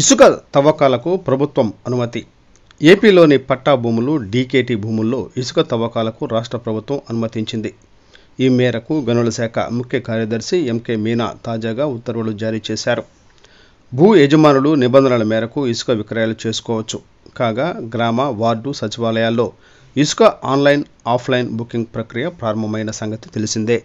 ఇసుక తవ్వకాలకు ప్రభుత్వం అనుమతి ఏపీలోని పట్టా భూములు డీకేటి భూముల్లో ఇసుక తవ్వకాలకు రాష్ట్ర ప్రభుత్వం అనుమతించింది ఈ మేరకు గనుల శాఖ ముఖ్య కార్యదర్శి ఎంకే మీనా తాజాగా ఉత్తర్వులు జారీ చేశారు భూ యజమానులు నిబంధనల మేరకు ఇసుక విక్రయాలు చేసుకోవచ్చు కాగా గ్రామ వార్డు సచివాలయాల్లో ఇసుక ఆన్లైన్ ఆఫ్లైన్ బుకింగ్ ప్రక్రియ ప్రారంభమైన సంగతి తెలిసిందే